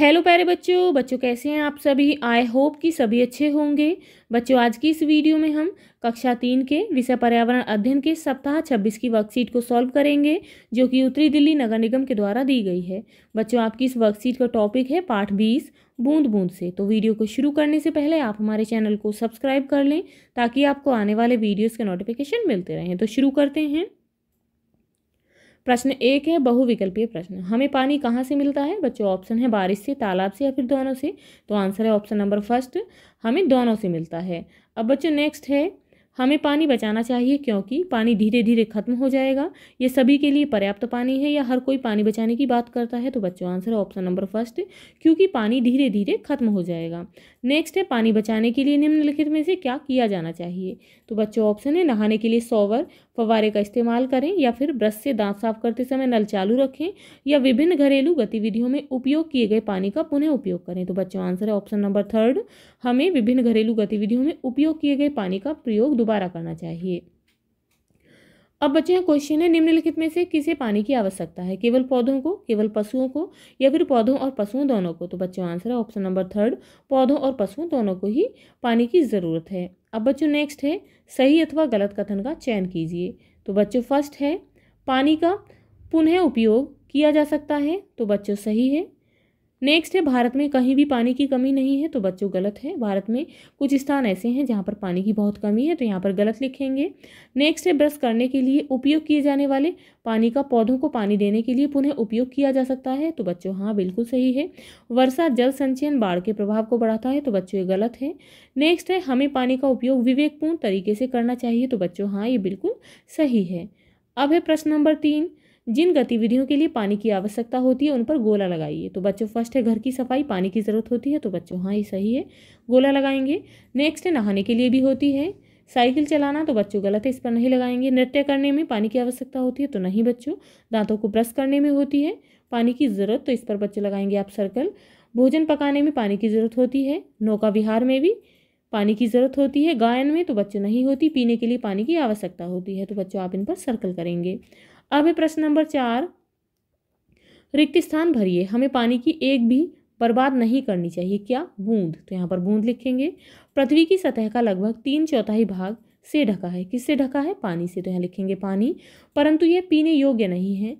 Hello प्यारे बच्चों बच्चों कैसे हैं आप सभी आई होप कि सभी अच्छे होंगे बच्चों आज की इस वीडियो में हम कक्षा तीन के विषय पर्यावरण अध्ययन के सप्ताह छब्बीस की वर्कशीट को सॉल्व करेंगे जो कि उत्तरी दिल्ली नगर निगम के द्वारा दी गई है बच्चों आपकी इस वर्कशीट का टॉपिक है पाठ बीस बूंद बूंद से तो वीडियो को शुरू करने से पहले आप हमारे चैनल को सब्सक्राइब कर लें ताकि आपको आने वाले वीडियोज़ के नोटिफिकेशन मिलते रहें तो शुरू करते हैं प्रश्न एक है बहुविकल्पीय प्रश्न हमें पानी कहाँ से मिलता है बच्चों ऑप्शन है बारिश से तालाब से या फिर दोनों से तो आंसर है ऑप्शन नंबर फर्स्ट हमें दोनों से मिलता है अब बच्चों नेक्स्ट है हमें पानी बचाना चाहिए क्योंकि पानी धीरे धीरे खत्म हो जाएगा ये सभी के लिए पर्याप्त पानी है या हर कोई पानी बचाने की बात करता है तो बच्चों आंसर है ऑप्शन नंबर फर्स्ट क्योंकि पानी धीरे धीरे खत्म हो जाएगा नेक्स्ट है पानी बचाने के लिए निम्नलिखित में से क्या किया जाना चाहिए तो बच्चों ऑप्शन है नहाने के लिए सोवर फवारे का इस्तेमाल करें या फिर ब्रश से दांत साफ करते समय नल चालू रखें या विभिन्न घरेलू गतिविधियों में उपयोग किए गए पानी का पुनः उपयोग करें तो बच्चों आंसर है ऑप्शन नंबर थर्ड हमें विभिन्न घरेलू गतिविधियों में उपयोग किए गए पानी का प्रयोग दोबारा करना चाहिए अब बचे हैं क्वेश्चन है निम्नलिखित में से किसे पानी की आवश्यकता है केवल पौधों को केवल पशुओं को या फिर पौधों और पशुओं दोनों को तो बच्चों आंसर है ऑप्शन नंबर थर्ड पौधों और पशुओं दोनों को ही पानी की ज़रूरत है अब बच्चों नेक्स्ट है सही अथवा गलत कथन का चयन कीजिए तो बच्चों फर्स्ट है पानी का पुनः उपयोग किया जा सकता है तो बच्चों सही है नेक्स्ट है भारत में कहीं भी पानी की कमी नहीं है तो बच्चों गलत है भारत में कुछ स्थान ऐसे हैं जहाँ पर पानी की बहुत कमी है तो यहाँ पर गलत लिखेंगे नेक्स्ट है ब्रश करने के लिए उपयोग किए जाने वाले पानी का पौधों को पानी देने के लिए पुनः उपयोग किया जा सकता है तो बच्चों हाँ बिल्कुल सही है वर्षा जल संचयन बाढ़ के प्रभाव को बढ़ाता है तो बच्चों ये गलत है नेक्स्ट है हमें पानी का उपयोग विवेकपूर्ण तरीके से करना चाहिए तो बच्चों हाँ ये बिल्कुल सही है अब है प्रश्न नंबर तीन जिन गतिविधियों के लिए पानी की आवश्यकता होती है उन पर गोला लगाइए तो बच्चों फर्स्ट है घर की सफाई पानी की ज़रूरत होती है तो बच्चों हाँ ये सही है गोला लगाएंगे नेक्स्ट है नहाने के लिए भी होती है साइकिल चलाना तो बच्चों गलत है इस पर नहीं लगाएंगे नृत्य करने में पानी की आवश्यकता होती है तो नहीं बच्चों दांतों को ब्रश करने में होती है पानी की ज़रूरत तो इस पर बच्चों लगाएंगे आप सर्कल भोजन पकाने में पानी की ज़रूरत होती है नौका विहार में भी पानी की ज़रूरत होती है गायन में तो बच्चों नहीं होती पीने के लिए पानी की आवश्यकता होती है तो बच्चों आप इन पर सर्कल करेंगे अब है प्रश्न नंबर चार रिक्त स्थान भरिए हमें पानी की एक भी बर्बाद नहीं करनी चाहिए क्या बूंद तो यहाँ पर बूंद लिखेंगे पृथ्वी की सतह का लगभग तीन चौथाई भाग से ढका है किससे ढका है पानी से तो यहाँ लिखेंगे पानी परंतु यह पीने योग्य नहीं है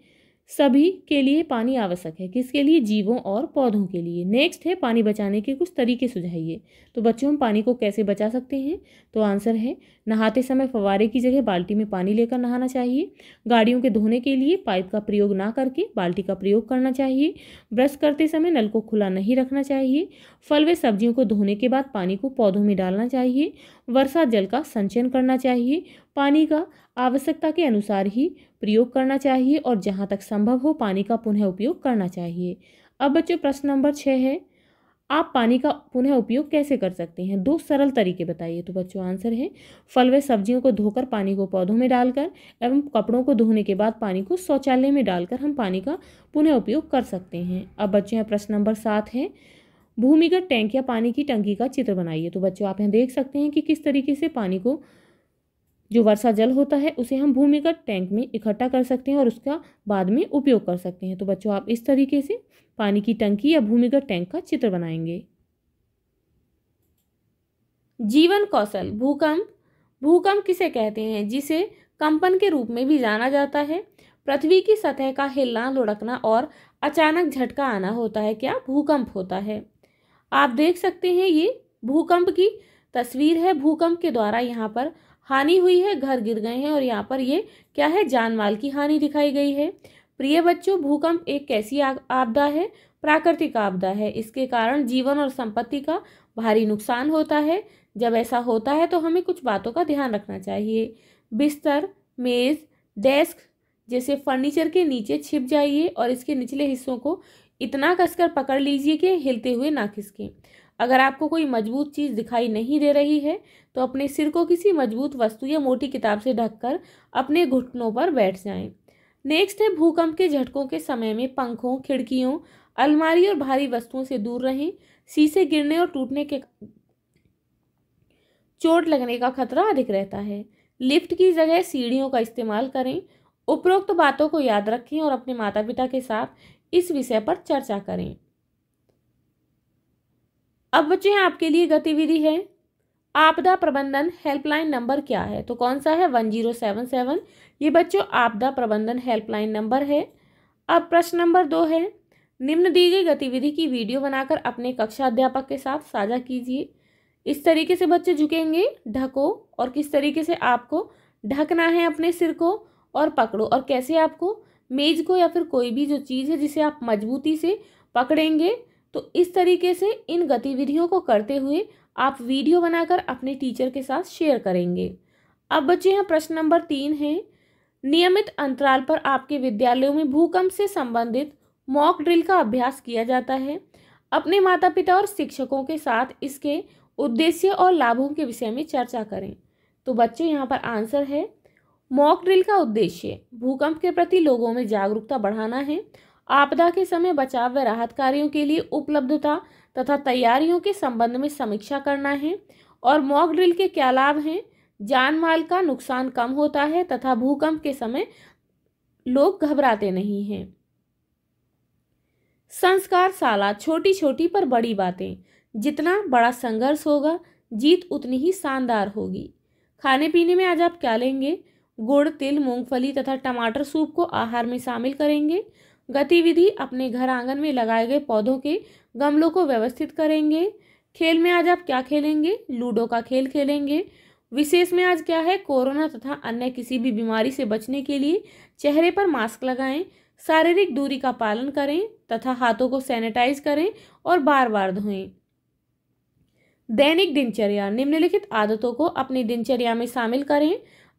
सभी के लिए पानी आवश्यक है किसके लिए जीवों और पौधों के लिए नेक्स्ट है पानी बचाने के कुछ तरीके सुझाइए तो बच्चों हम पानी को कैसे बचा सकते हैं तो आंसर है नहाते समय फवारे की जगह बाल्टी में पानी लेकर नहाना चाहिए गाड़ियों के धोने के लिए पाइप का प्रयोग ना करके बाल्टी का प्रयोग करना चाहिए ब्रश करते समय नल को खुला नहीं रखना चाहिए फल व सब्जियों को धोने के बाद पानी को पौधों में डालना चाहिए वर्षा जल का संचयन करना चाहिए पानी का आवश्यकता के अनुसार ही प्रयोग करना चाहिए और जहाँ तक संभव हो पानी का पुनः उपयोग करना चाहिए अब बच्चों प्रश्न नंबर छः है आप पानी का पुनः उपयोग कैसे कर सकते हैं दो सरल तरीके बताइए तो बच्चों आंसर है फल व सब्जियों को धोकर पानी को पौधों में डालकर एवं कपड़ों को धोने के बाद पानी को शौचालय में डालकर हम पानी का पुनः उपयोग कर सकते हैं अब बच्चों यहाँ प्रश्न नंबर सात है भूमिगत टैंक या पानी की टंकी का चित्र बनाइए तो बच्चों आप यहाँ देख सकते हैं कि किस तरीके से पानी को जो वर्षा जल होता है उसे हम भूमिगत टैंक में इकट्ठा कर सकते हैं और उसका बाद में उपयोग कर सकते हैं तो बच्चों आप इस तरीके से पानी की टंकी या भूमिगत टैंक का चित्र बनाएंगे जीवन कौशल भूकंप भूकंप किसे कहते हैं जिसे कंपन के रूप में भी जाना जाता है पृथ्वी की सतह का हिलना लुढ़कना और अचानक झटका आना होता है क्या भूकंप होता है आप देख सकते हैं ये भूकंप की तस्वीर है भूकंप के द्वारा यहाँ पर हानि हुई है घर गिर गए हैं और यहाँ पर ये क्या है जान माल की हानि दिखाई गई है प्रिय बच्चों भूकंप एक कैसी आपदा है प्राकृतिक आपदा है इसके कारण जीवन और संपत्ति का भारी नुकसान होता है जब ऐसा होता है तो हमें कुछ बातों का ध्यान रखना चाहिए बिस्तर मेज़ डेस्क जैसे फर्नीचर के नीचे छिप जाइए और इसके निचले हिस्सों को इतना कसकर पकड़ लीजिए कि हिलते हुए ना खिसकें अगर आपको कोई मजबूत चीज़ दिखाई नहीं दे रही है तो अपने सिर को किसी मजबूत वस्तु या मोटी किताब से ढककर अपने घुटनों पर बैठ जाएं। नेक्स्ट है भूकंप के झटकों के समय में पंखों खिड़कियों अलमारी और भारी वस्तुओं से दूर रहें शीशे गिरने और टूटने के चोट लगने का खतरा अधिक रहता है लिफ्ट की जगह सीढ़ियों का इस्तेमाल करें उपरोक्त बातों को याद रखें और अपने माता पिता के साथ इस विषय पर चर्चा करें अब बच्चे आपके लिए गतिविधि है आपदा प्रबंधन हेल्पलाइन नंबर क्या है तो कौन सा है वन जीरो सेवन सेवन ये बच्चों आपदा प्रबंधन हेल्पलाइन नंबर है अब प्रश्न नंबर दो है निम्न दी गई गतिविधि की वीडियो बनाकर अपने कक्षा अध्यापक के साथ साझा कीजिए इस तरीके से बच्चे झुकेंगे ढको और किस तरीके से आपको ढकना है अपने सिर को और पकड़ो और कैसे आपको मेज को या फिर कोई भी जो चीज़ है जिसे आप मजबूती से पकड़ेंगे तो इस तरीके से इन गतिविधियों को करते हुए आप वीडियो बनाकर अपने टीचर के साथ शेयर करेंगे अब बच्चे यहाँ प्रश्न नंबर तीन है नियमित अंतराल पर आपके विद्यालयों में भूकंप से संबंधित मॉक ड्रिल का अभ्यास किया जाता है अपने माता पिता और शिक्षकों के साथ इसके उद्देश्य और लाभों के विषय में चर्चा करें तो बच्चों यहाँ पर आंसर है मॉक ड्रिल का उद्देश्य भूकंप के प्रति लोगों में जागरूकता बढ़ाना है आपदा के समय बचाव व राहत कार्यों के लिए उपलब्धता तथा तैयारियों के संबंध में समीक्षा करना है और मॉक ड्रिल के क्या लाभ हैं जान माल का नुकसान कम होता है तथा भूकंप के समय लोग घबराते नहीं हैं संस्कार साला छोटी छोटी पर बड़ी बातें जितना बड़ा संघर्ष होगा जीत उतनी ही शानदार होगी खाने पीने में आज आप क्या लेंगे गुड़ तिल मूंगफली तथा टमाटर सूप को आहार में शामिल करेंगे गतिविधि अपने घर आंगन में लगाए गए पौधों के गमलों को व्यवस्थित करेंगे खेल में आज आप क्या खेलेंगे लूडो का खेल खेलेंगे विशेष में आज क्या है कोरोना तथा अन्य किसी भी बीमारी से बचने के लिए चेहरे पर मास्क लगाएं शारीरिक दूरी का पालन करें तथा हाथों को सैनिटाइज करें और बार बार धोएं दैनिक दिनचर्या निम्नलिखित आदतों को अपनी दिनचर्या में शामिल करें